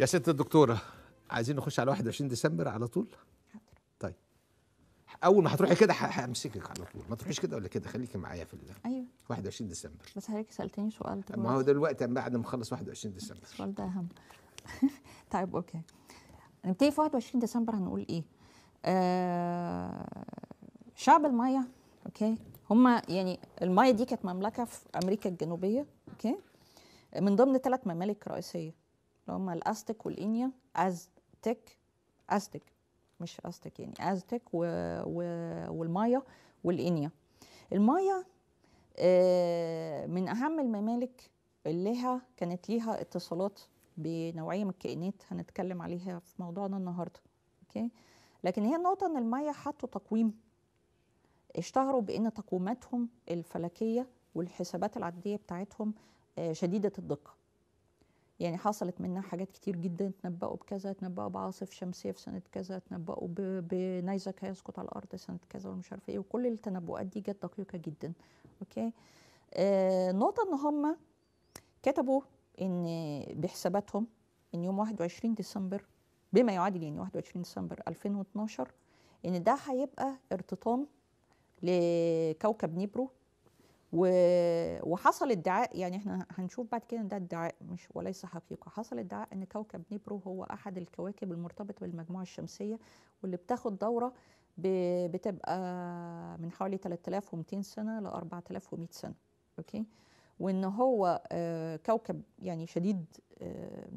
يا ست الدكتوره عايزين نخش على 21 ديسمبر على طول طيب اول ما هتروحي كده همسكك على طول ما تروحيش كده ولا كده خليكي معايا في الله ايوه 21 ديسمبر بس حضرتك سالتني سؤال دلوقتي ما هو دلوقتي بعد ما اخلص 21 ديسمبر السؤال ده اهم طيب اوكي نبتدي يعني في 21 ديسمبر هنقول ايه آه شعب المايا اوكي هما يعني المايا دي كانت مملكه في امريكا الجنوبيه اوكي من ضمن ثلاث ممالك رئيسيه اللي هم الاستك والانيا ازتك ازتك مش استك يعني ازتك و... و... والمايا والانيا المايا آه، من اهم الممالك اللي لها كانت ليها اتصالات بنوعيه من الكائنات هنتكلم عليها في موضوعنا النهارده اوكي لكن هي النقطه ان المايا حطوا تقويم اشتهروا بان تقويماتهم الفلكيه والحسابات العدديه بتاعتهم آه، شديده الدقه يعني حصلت منها حاجات كتير جدا تنبأوا بكذا تنبأوا بعاصف شمسية في سنة كذا تنبأوا بنيزك هيسقط على الأرض سنة كذا ومش عارفة إيه وكل التنبؤات دي جت دقيقة جدا أوكي آه نقطة إن هم كتبوا إن بحساباتهم إن يوم 21 ديسمبر بما يعادل يعني 21 ديسمبر 2012 إن ده هيبقى ارتطام لكوكب نيبرو وحصل ادعاء يعني احنا هنشوف بعد كده ده ادعاء مش وليس حقيقه حصل ادعاء ان كوكب نيبرو هو احد الكواكب المرتبطه بالمجموعه الشمسيه واللي بتاخد دوره بتبقى من حوالي 3200 سنه ل 4100 سنه اوكي وان هو آه، كوكب يعني شديد آه،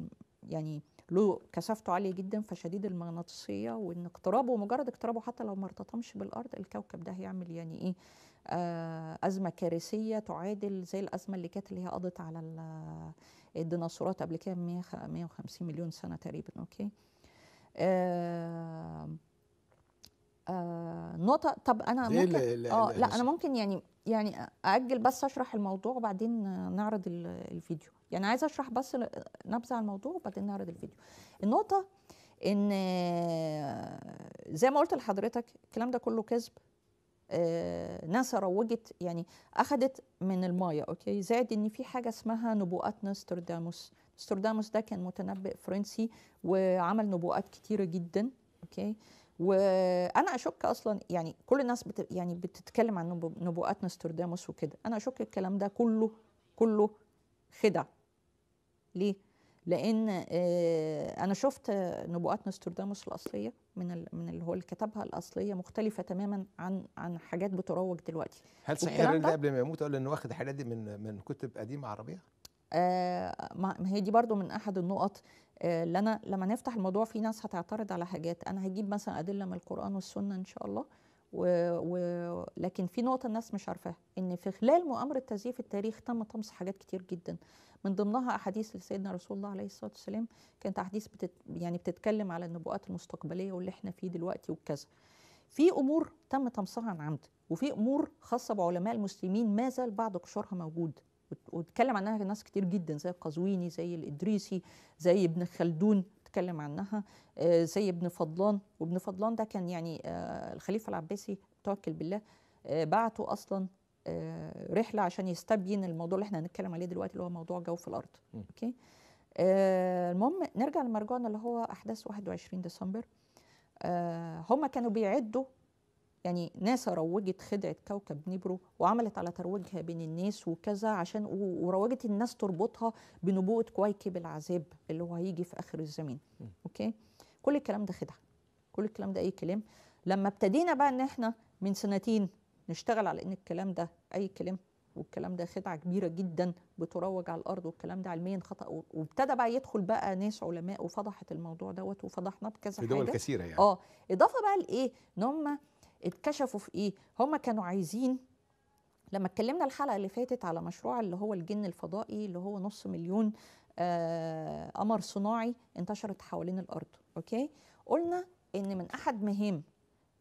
يعني له كثافته عاليه جدا فشديد المغناطيسيه وان اقترابه مجرد اقترابه حتى لو ما ارتطمش بالارض الكوكب ده هيعمل يعني ايه آه، أزمة كارثية تعادل زي الأزمة اللي كانت اللي هي قضت على الديناصورات قبل كده 150 مليون سنة تقريبا أوكي آه آه نقطة طب أنا ممكن لا, لا, آه لا, أنا ممكن يعني يعني أجل بس أشرح الموضوع وبعدين نعرض الفيديو يعني عايزة أشرح بس نبذة عن الموضوع وبعدين نعرض الفيديو النقطة إن آه، زي ما قلت لحضرتك الكلام ده كله كذب آه، ناسا روجت يعني اخذت من المايه اوكي زائد ان في حاجه اسمها نبوءات نوسترداموس نوسترداموس ده كان متنبئ فرنسي وعمل نبوءات كتيره جدا اوكي وانا اشك اصلا يعني كل الناس بت يعني بتتكلم عن نبوءات نوسترداموس وكده انا اشك الكلام ده كله كله خدع ليه لان آه، انا شفت نبوءات نوستراداموس الاصليه من من اللي هو اللي كتبها الاصليه مختلفه تماما عن عن حاجات بتروج دلوقتي هل صحيح الراجل قبل ما يموت قال انه واخد الحاجات دي من من كتب قديمه عربيه؟ آه ما هي دي برضو من احد النقط آه، اللي آه انا لما نفتح الموضوع في ناس هتعترض على حاجات انا هجيب مثلا ادله من القران والسنه ان شاء الله و... و... لكن في نقطة الناس مش عارفاها إن في خلال مؤامرة تزييف التاريخ تم طمس حاجات كتير جدا من ضمنها أحاديث لسيدنا رسول الله عليه الصلاة والسلام كانت أحاديث بتت... يعني بتتكلم على النبوءات المستقبلية واللي إحنا فيه دلوقتي وكذا في أمور تم طمسها عن عمد وفي أمور خاصة بعلماء المسلمين ما زال بعض قشورها موجود واتكلم عنها ناس كتير جدا زي القزويني زي الإدريسي زي ابن خلدون تكلم عنها آه، زي ابن فضلان وابن فضلان ده كان يعني آه، الخليفه العباسي توكل بالله آه، بعته اصلا رحله عشان يستبين الموضوع اللي احنا هنتكلم عليه دلوقتي اللي هو موضوع جو في الارض اوكي المهم نرجع لمرجعنا اللي هو احداث 21 ديسمبر هم كانوا بيعدوا يعني ناسا روجت خدعة كوكب نيبرو وعملت على ترويجها بين الناس وكذا عشان وروجت الناس تربطها بنبوءه كويكب العذاب اللي هو هيجي في آخر الزمان أوكي كل الكلام ده خدعة كل الكلام ده أي كلام لما ابتدينا بقى إن إحنا من سنتين نشتغل على إن الكلام ده أي كلام والكلام ده خدعه كبيره جدا بتروج على الارض والكلام ده علميا خطا وابتدى بقى يدخل بقى ناس علماء وفضحت الموضوع دوت وفضحناه بكذا حاجه في دول كثيره يعني اه اضافه بقى لايه ان هم اتكشفوا في ايه هم كانوا عايزين لما اتكلمنا الحلقه اللي فاتت على مشروع اللي هو الجن الفضائي اللي هو نص مليون آه قمر صناعي انتشرت حوالين الارض اوكي قلنا ان من احد مهام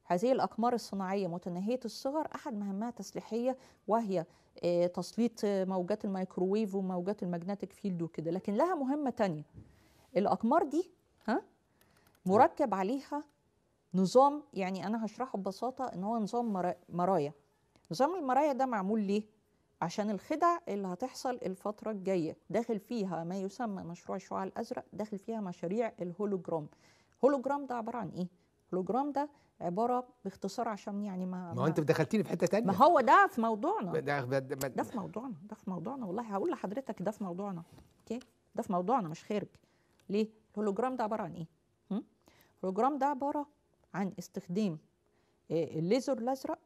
هذه الاقمار الصناعيه متناهيه الصغر احد مهامها تسليحيه وهي آه تسليط موجات الميكروويف وموجات الماجنتيك فيلد وكده لكن لها مهمه تانية الاقمار دي ها مركب عليها نظام يعني انا هشرحه ببساطه ان هو نظام مرايا نظام المرايا ده معمول ليه عشان الخدع اللي هتحصل الفتره الجايه داخل فيها ما يسمى مشروع الشعاع الازرق داخل فيها مشاريع الهولوجرام هولوجرام ده عباره عن ايه هولوجرام ده عباره باختصار عشان يعني ما ما انت دخلتيني في حته تانية ما هو ده في موضوعنا ده, ده, ده في موضوعنا ده في موضوعنا والله هقول لحضرتك ده في موضوعنا اوكي ده في موضوعنا مش خارج ليه الهولوجرام ده عباره عن ايه الهولوجرام ده عباره عن استخدام آه، الليزر الازرق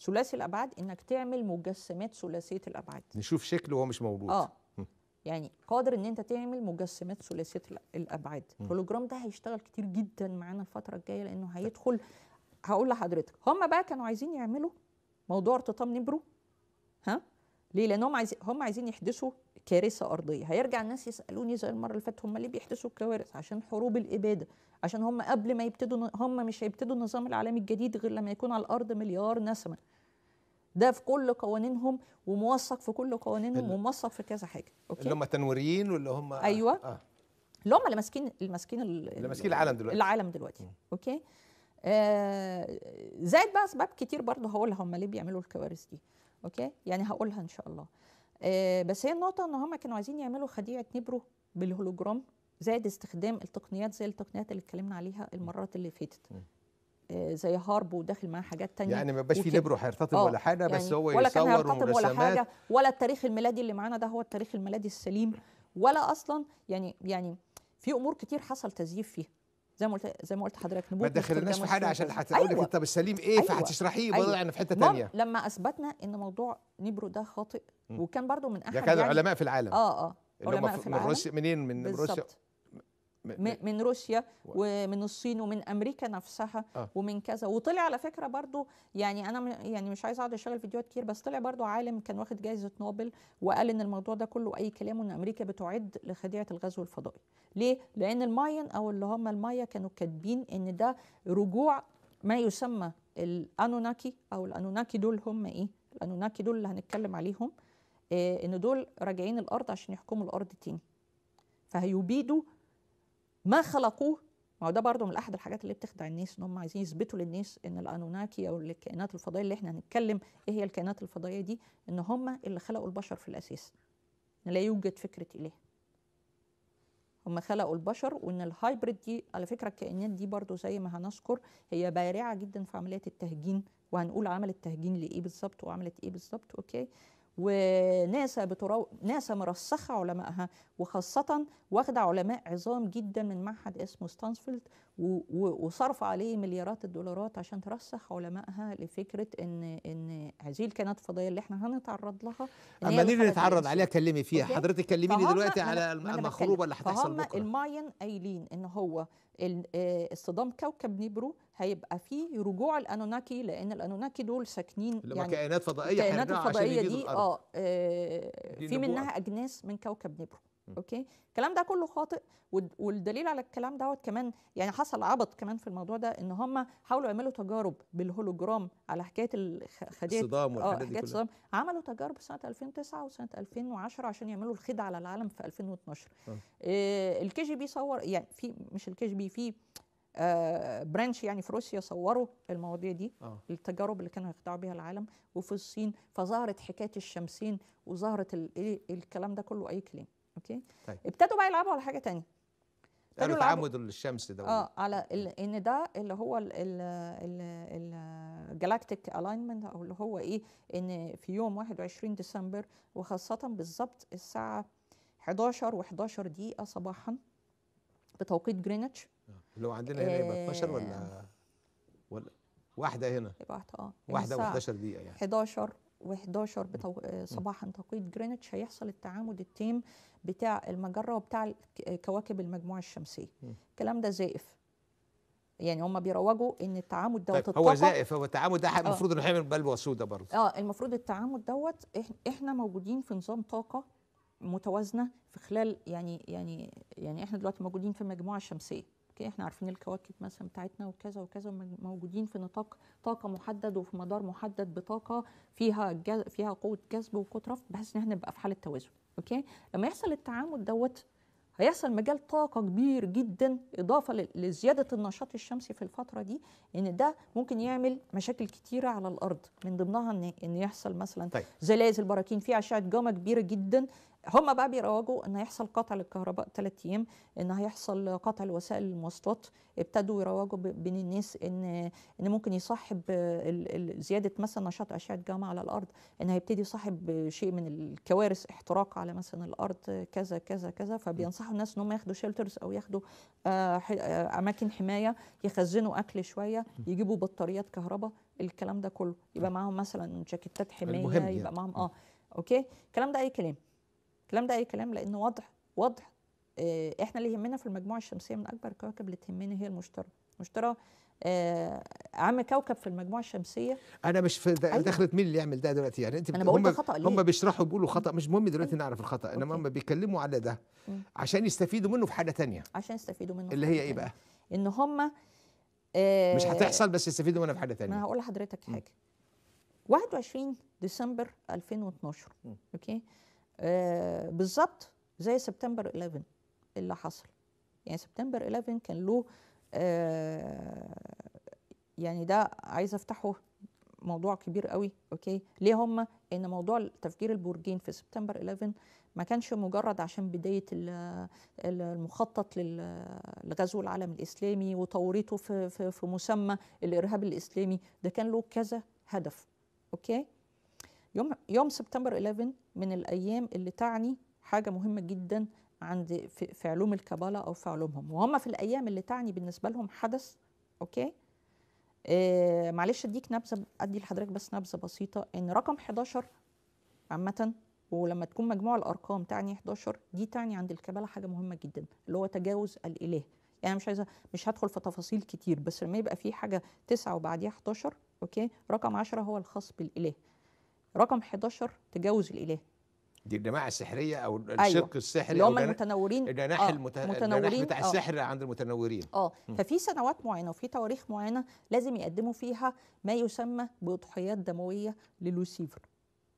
ثلاثي الابعاد انك تعمل مجسمات ثلاثيه الابعاد نشوف شكله وهو مش موجود اه يعني قادر ان انت تعمل مجسمات ثلاثيه الابعاد الهولوجرام ده هيشتغل كتير جدا معانا الفتره الجايه لانه طيب. هيدخل هقول لحضرتك هم بقى كانوا عايزين يعملوا موضوع ارتطام نبرو ها ليه لان هم عايزين هم عايزين يحدثوا كارثه ارضيه هيرجع الناس يسالوني زي المره اللي فاتت هم ليه بيحدثوا الكوارث عشان حروب الاباده عشان هم قبل ما يبتدوا هم مش هيبتدوا النظام العالمي الجديد غير لما يكون على الارض مليار نسمه ده في كل قوانينهم وموثق في كل قوانينهم وموثق في كذا حاجه اوكي اللي هم تنويريين واللي هم آه، ايوه آه. اللي هم اللي ماسكين اللي ماسكين اللي ماسكين العالم دلوقتي العالم دلوقتي م. اوكي آه زائد بقى اسباب كتير برضه هقولها هم ليه بيعملوا الكوارث دي اوكي يعني هقولها ان شاء الله آه، بس هي النقطه ان هم كانوا عايزين يعملوا خديعه نبرو بالهولوجرام زائد استخدام التقنيات زي التقنيات اللي اتكلمنا عليها المرات اللي فاتت آه، زي هارب وداخل معاه حاجات تانية يعني ما بقاش في نبرو هيرتطم ولا آه، حاجه يعني بس هو ولا كان هيرتطم ولا حاجه ولا التاريخ الميلادي اللي معانا ده هو التاريخ الميلادي السليم ولا اصلا يعني يعني في امور كتير حصل تزييف فيها زي ما قلت زي ما قلت لحضرتك نبوء ما تدخلناش في حاجه عشان هتقول لك أيوة. طب السليم ايه أيوة. فهتشرحيه أيوة. وضعنا في حته ثانيه لما اثبتنا ان موضوع نبرو ده خاطئ وكان برضو من احد يعني العلماء في العالم اه اه علماء في العالم من روسيا منين من روسيا روسيا من روسيا ومن الصين ومن امريكا نفسها آه. ومن كذا وطلع على فكره برضو يعني انا يعني مش عايز اقعد اشغل فيديوهات كتير بس طلع برضو عالم كان واخد جائزه نوبل وقال ان الموضوع ده كله اي كلام وان امريكا بتعد لخديعه الغزو الفضائي ليه لان الماين او اللي هم المايا كانوا كاتبين ان ده رجوع ما يسمى الانوناكي او الانوناكي دول هم ايه الانوناكي دول اللي هنتكلم عليهم إيه ان دول راجعين الارض عشان يحكموا الارض تاني فهيبيدوا ما خلقوه ما هو ده برضه من احد الحاجات اللي بتخدع الناس ان هم عايزين يثبتوا للناس ان الانوناكي او الكائنات الفضائيه اللي احنا هنتكلم ايه هي الكائنات الفضائيه دي ان هم اللي خلقوا البشر في الاساس ان لا يوجد فكره اله هم خلقوا البشر وان الهايبريد دي على فكره الكائنات دي برضه زي ما هنذكر هي بارعه جدا في عمليه التهجين وهنقول عملت تهجين لايه بالظبط وعملت ايه بالظبط اوكي وناسا بترو... ناسا مرسخه علمائها وخاصه واخده علماء عظام جدا من معهد اسمه ستانسفيلد و... و... وصرف عليه مليارات الدولارات عشان ترسخ علمائها لفكره ان ان هذه الكائنات الفضائيه اللي احنا هنتعرض لها اما نيجي نتعرض عليها كلمي فيها أوكي. حضرتك كلميني دلوقتي على المخروبه اللي هتحصل بكره الماين قايلين ان هو آه، اصطدام كوكب نيبرو هيبقى في رجوع الانوناكي لان الانوناكي دول ساكنين يعني كائنات فضائيه كائنات فضائيه دي اه, آه، في منها اجناس من كوكب نبرو اوكي الكلام ده كله خاطئ والدليل على الكلام دوت كمان يعني حصل عبط كمان في الموضوع ده ان هم حاولوا يعملوا تجارب بالهولوجرام على حكايه خديه الصدام آه، والحاجات دي الصدام عملوا تجارب سنه 2009 وسنه 2010 عشان يعملوا الخدعه على العالم في 2012 آه. آه الكي جي بي صور يعني في مش الكي جي بي في برانش آه، يعني في روسيا صوروا المواضيع دي آه. التجارب اللي كانوا يخدعوا بيها العالم وفي الصين فظهرت حكايه الشمسين وظهرت الكلام ده كله اي كلام اوكي طيب. ابتدوا بقى يلعبوا على حاجه تانية قالوا يعني تعمد الشمس ده اه على ان ده اللي هو الجلاكتيك الاينمنت او اللي هو ايه ان في يوم 21 ديسمبر وخاصه بالظبط الساعه 11 و11 دقيقه صباحا بتوقيت جرينتش لو عندنا هنا يبقى 12 ولا آه. ولا واحده هنا يبقى واحده اه يعني واحده و11 دقيقه يعني 11 و11 بتو... آه، صباحا توقيت جرينتش هيحصل التعامد التام بتاع المجره وبتاع آه، كواكب المجموعه الشمسيه الكلام ده زائف يعني هم بيروجوا ان التعامد دوت طيب هو زائف هو التعامد ده المفروض انه هيعمل بلوى سوداء برضه اه المفروض التعامد دوت احنا موجودين في نظام طاقه متوازنه في خلال يعني يعني يعني احنا دلوقتي موجودين في المجموعه الشمسيه اوكي احنا عارفين الكواكب مثلا بتاعتنا وكذا وكذا موجودين في نطاق طاقه محدد وفي مدار محدد بطاقه فيها جز... فيها قوه جذب وقوه بحيث ان احنا نبقى في حاله توازن اوكي لما يحصل التعامد دوت هيحصل مجال طاقة كبير جدا إضافة لزيادة النشاط الشمسي في الفترة دي إن ده ممكن يعمل مشاكل كتيرة على الأرض من ضمنها إن, إن يحصل مثلا طيب. زلازل براكين في أشعة جاما كبيرة جدا هم بقى بيروجوا ان هيحصل قطع للكهرباء ثلاث ايام ان هيحصل قطع لوسائل المواصلات ابتدوا يروجوا بين الناس ان ان ممكن يصاحب زياده مثلا نشاط اشعه جاما على الارض ان هيبتدي يصاحب شيء من الكوارث احتراق على مثلا الارض كذا كذا كذا فبينصحوا الناس ان هم ياخدوا شيلترز او ياخدوا آه، آه، اماكن حمايه يخزنوا اكل شويه يجيبوا بطاريات كهرباء الكلام ده كله يبقى معاهم مثلا جاكيتات حمايه يعني. يبقى معاهم اه اوكي الكلام ده اي كلام الكلام ده اي كلام لانه واضح واضح آه، احنا اللي يهمنا في المجموعه الشمسيه من اكبر الكواكب اللي تهمنا هي المشتري المشتري آه عام كوكب في المجموعه الشمسيه انا مش في أيوة. دخلت مين اللي يعمل ده دلوقتي يعني انت هم خطأ ليه؟ هم بيشرحوا بيقولوا خطا مش مهم دلوقتي أيوة. نعرف الخطا انما هم بيتكلموا على ده م. أمم. عشان يستفيدوا منه في حاجه تانية عشان يستفيدوا منه اللي هي ايه بقى ان هم آه مش هتحصل بس يستفيدوا منها في حاجه تانية انا هقول لحضرتك أمم. حاجه م. 21 ديسمبر 2012 م. اوكي آه، بالظبط زي سبتمبر 11 اللي حصل يعني سبتمبر 11 كان له آه، يعني ده عايز افتحه موضوع كبير قوي اوكي ليه هم ان موضوع تفجير البرجين في سبتمبر 11 ما كانش مجرد عشان بدايه المخطط لغزو العالم الاسلامي وتوريطه في, في مسمى الارهاب الاسلامي ده كان له كذا هدف اوكي يوم يوم سبتمبر 11 من الايام اللي تعني حاجه مهمه جدا عند في, في علوم الكابالا او في علومهم وهم في الايام اللي تعني بالنسبه لهم حدث اوكي آه معلش اديك نبذه ادي لحضرتك بس نبذه بسيطه ان رقم 11 عامه ولما تكون مجموع الارقام تعني 11 دي تعني عند الكابالا حاجه مهمه جدا اللي هو تجاوز الاله يعني مش عايزه مش هدخل في تفاصيل كتير بس لما يبقى في حاجه 9 وبعديها 11 اوكي رقم 10 هو الخاص بالاله رقم 11 تجاوز الاله دي الجماعه السحريه او أيوة. الشرك أيوة. السحري اللي هم المتنورين الجناح آه المت... المتنورين بتاع آه السحر عند المتنورين اه ففي سنوات معينه وفي تواريخ معينه لازم يقدموا فيها ما يسمى بضحيات دمويه للوسيفر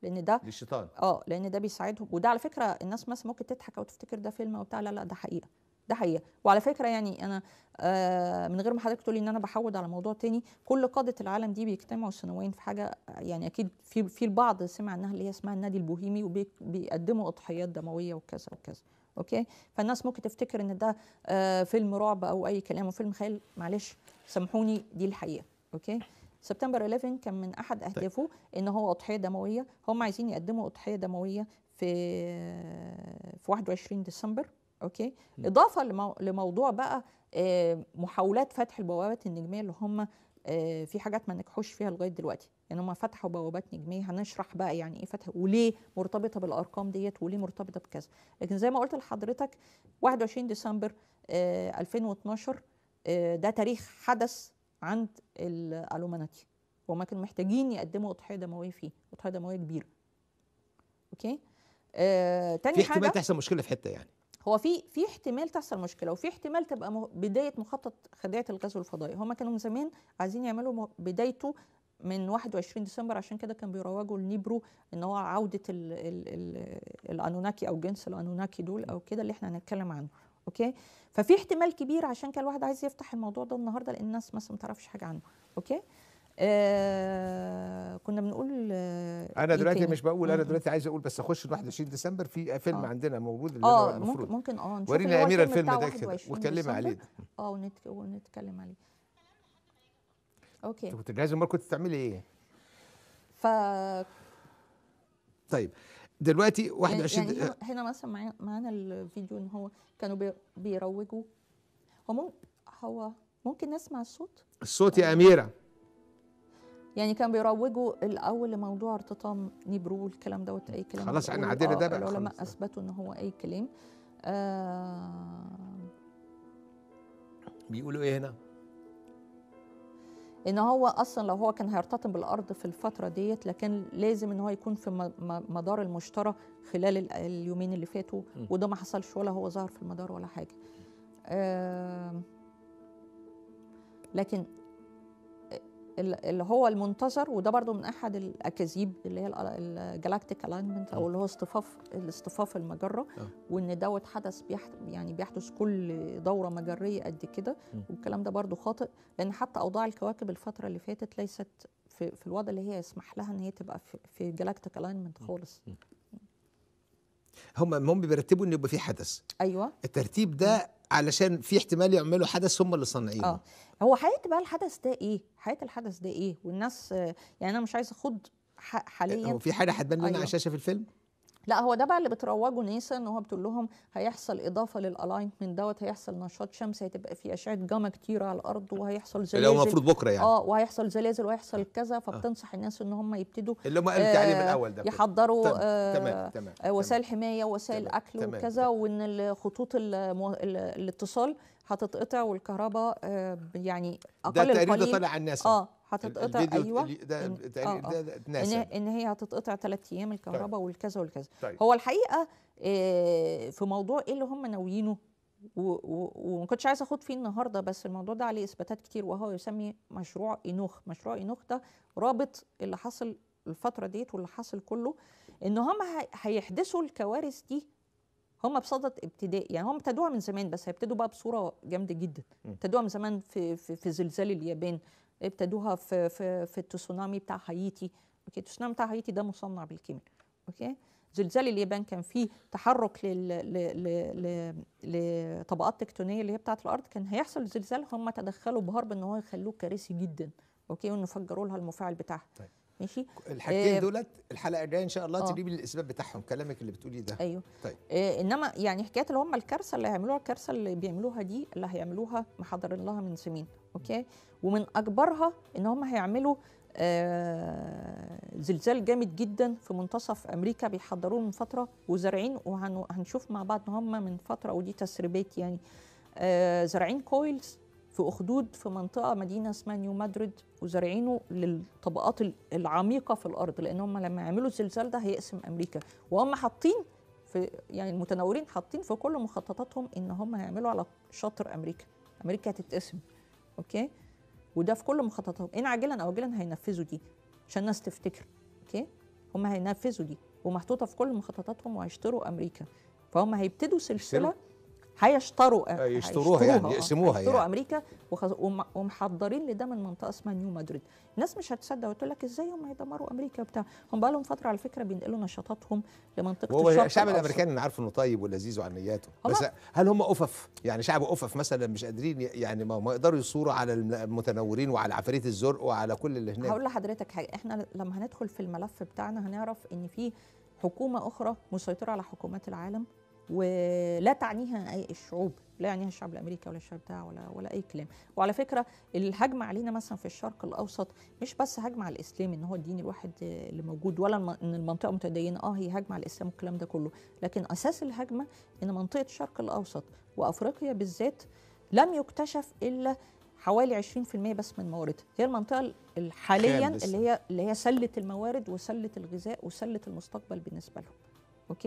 لان ده للشيطان اه لان ده بيساعدهم وده على فكره الناس مثلا ممكن تضحك او تفتكر ده فيلم او بتاع لا لا ده حقيقه ده حقيقه وعلى فكره يعني انا آه من غير ما حضرتك تقولي ان انا بحود على موضوع تاني كل قاده العالم دي بيجتمعوا سنويا في حاجه يعني اكيد في في البعض سمع عنها اللي هي اسمها النادي البوهيمي وبيقدموا اضحيات دمويه وكذا وكذا اوكي فالناس ممكن تفتكر ان ده آه فيلم رعب او اي كلام وفيلم خيال معلش سامحوني دي الحقيقه اوكي سبتمبر 11 كان من احد طيب. اهدافه ان هو اضحيه دمويه هم عايزين يقدموا اضحيه دمويه في في 21 ديسمبر اوكي اضافه لمو... لموضوع بقى آه، محاولات فتح البوابات النجميه اللي هم آه، في حاجات ما نجحوش فيها لغايه دلوقتي يعني هم فتحوا بوابات نجميه هنشرح بقى يعني ايه فتح وليه مرتبطه بالارقام ديت وليه مرتبطه بكذا لكن زي ما قلت لحضرتك 21 ديسمبر 2012 آه، ده تاريخ حدث عند الالومناتي وما كانوا محتاجين يقدموا اضحيه دمويه فيه اضحيه دمويه كبيره اوكي آه تاني في احتمال حاجه تحصل مشكله في حته يعني هو في في احتمال تحصل مشكله وفي احتمال تبقى بدايه مخطط خداعه الغزو الفضائي هما كانوا من زمان عايزين يعملوا بدايته من 21 ديسمبر عشان كده كان بيروجوا لنيبرو ان هو عوده الـ الـ الـ الانوناكي او جنس الانوناكي دول او كده اللي احنا هنتكلم عنه اوكي ففي احتمال كبير عشان كده الواحد عايز يفتح الموضوع ده النهارده لان الناس مثلا ما تعرفش حاجه عنه اوكي آه، كنا بنقول آه انا إيه دلوقتي مش بقول انا دلوقتي عايز اقول بس اخش 21 ديسمبر في فيلم آه عندنا موجود اللي آه هو المفروض ممكن اه ورينا اميره الفيلم ده كده واتكلمي عليه اه ونتكلم عليه اوكي كنت جاهزه امال كنت بتعملي ايه؟ ف طيب دلوقتي 21 يعني, يعني هنا مثلا معانا الفيديو ان هو كانوا بيروجوا هو هو ممكن نسمع الصوت؟ الصوت يا اميره يعني كان بيروجوا الاول لموضوع ارتطام نيبرو الكلام دوت اي كلام خلاص احنا عدينا ده آه، بقى العلماء اثبتوا ان هو اي كلام آه بيقولوا ايه هنا؟ ان هو اصلا لو هو كان هيرتطم بالارض في الفتره ديت لكن لازم ان هو يكون في مدار المشترى خلال اليومين اللي فاتوا وده ما حصلش ولا هو ظهر في المدار ولا حاجه آه لكن اللي هو المنتظر وده برضو من احد الاكاذيب اللي هي الجلاكتيك الاينمنت او اللي هو اصطفاف الاصطفاف المجره آه. وان دوت حدث بيحت يعني بيحدث كل دوره مجريه قد كده والكلام ده برضو خاطئ لان حتى اوضاع الكواكب الفتره اللي فاتت ليست في, في الوضع اللي هي يسمح لها ان هي تبقى في, في جلاكتيك الاينمنت خالص هم هم بيرتبوا ان يبقى في حدث ايوه الترتيب ده علشان في احتمال يعملوا حدث هم اللي صانعينه اه هو حقيقه بقى الحدث ده ايه حقيقه الحدث ده ايه والناس يعني انا مش عايزه اخد حاليا هو في حاجه هتبان لنا أيوة. الشاشه في الفيلم لا هو ده بقى اللي بتروجه ناسا ان هو بتقول لهم هيحصل اضافه للالاينمنت دوت هيحصل نشاط شمسي هتبقى في اشعه جاما كتير على الارض وهيحصل زلازل اللي هو المفروض بكره يعني اه وهيحصل زلازل وهيحصل آه. كذا فبتنصح الناس ان هم يبتدوا اللي هم قالوا آه، عليه من الاول ده يحضروا تمام آه تمام آه وسائل حمايه وسائل تمام اكل تمام وكذا تمام وان خطوط المو... الاتصال هتتقطع والكهرباء آه يعني اقل ده التقرير ده طالع على الناس اه هتتقطع ايوه ده إن, آه، ده آه ده, ده إن, ان هي هتتقطع ثلاث ايام الكهرباء طيب. والكذا والكذا طيب. هو الحقيقه آه في موضوع ايه اللي هم ناويينه وما كنتش عايزه اخد فيه النهارده بس الموضوع ده عليه اثباتات كتير وهو يسمي مشروع انوخ مشروع انوخ ده رابط اللي حصل الفتره ديت واللي حصل كله ان هم هيحدثوا الكوارث دي هم بصدد ابتداء يعني هم ابتدوها من زمان بس هيبتدوا بقى بصوره جامده جدا ابتدوها من زمان في في, في زلزال اليابان ابتدوها في في في التسونامي بتاع هايتي اوكي التسونامي بتاع هايتي ده مصنع بالكيمياء اوكي زلزال اليابان كان فيه تحرك لطبقات تكتونيه اللي هي بتاعه الارض كان هيحصل زلزال هم تدخلوا بهرب ان هو يخلوه كارثي جدا اوكي وانه فجروا لها المفاعل بتاعها طيب. ماشي الحاجتين آه دولت الحلقه الجايه ان شاء الله آه تجيبي الاسباب بتاعهم كلامك اللي بتقولي ده ايوه طيب آه انما يعني حكايه اللي هم الكارثه اللي هيعملوها الكارثه اللي بيعملوها دي اللي هيعملوها محضرين لها من سنين اوكي ومن اكبرها ان هم هيعملوا آه زلزال جامد جدا في منتصف امريكا بيحضروه من فتره وزارعين وهنشوف مع بعض ان هم من فتره ودي تسريبات يعني آه زارعين كويلز في أخدود في منطقة مدينة اسمها نيو مدريد وزارعينه للطبقات العميقة في الأرض لأن هم لما يعملوا الزلزال ده هيقسم أمريكا وهم حاطين في يعني المتنورين حاطين في كل مخططاتهم إن هم هيعملوا على شاطر أمريكا أمريكا هتتقسم أوكي وده في كل مخططاتهم إن عاجلا أو آجلا هينفذوا دي عشان الناس تفتكر أوكي هم هينفذوا دي ومحطوطة في كل مخططاتهم وهيشتروا أمريكا فهم هيبتدوا سلسلة هيشتروا آه، هيشتروها يعني آه، يقسموها يعني امريكا ومحضرين لده من منطقه اسمها نيو مدريد الناس مش هتصدق وتقول لك ازاي هم يدمروا امريكا وبتاع هم بقى لهم فتره على فكره بينقلوا نشاطاتهم لمنطقه وهو الشرق الشعب الامريكاني انا عارف انه طيب ولذيذ نياته بس هل هم افف يعني شعب افف مثلا مش قادرين يعني ما يقدروا يصوروا على المتنورين وعلى عفاريت الزرق وعلى كل اللي هناك هقول لحضرتك حاجه احنا لما هندخل في الملف بتاعنا هنعرف ان في حكومه اخرى مسيطره على حكومات العالم ولا تعنيها اي الشعوب لا يعنيها الشعب الامريكي ولا الشعب بتاعه ولا ولا اي كلام وعلى فكره الهجمه علينا مثلا في الشرق الاوسط مش بس هجمه على الاسلام ان هو الدين الواحد اللي موجود ولا ان المنطقه متدينه اه هي هجمه على الاسلام والكلام ده كله لكن اساس الهجمه ان منطقه الشرق الاوسط وافريقيا بالذات لم يكتشف الا حوالي 20% بس من مواردها هي المنطقه حاليا اللي هي اللي هي سله الموارد وسله الغذاء وسله المستقبل بالنسبه لهم اوكي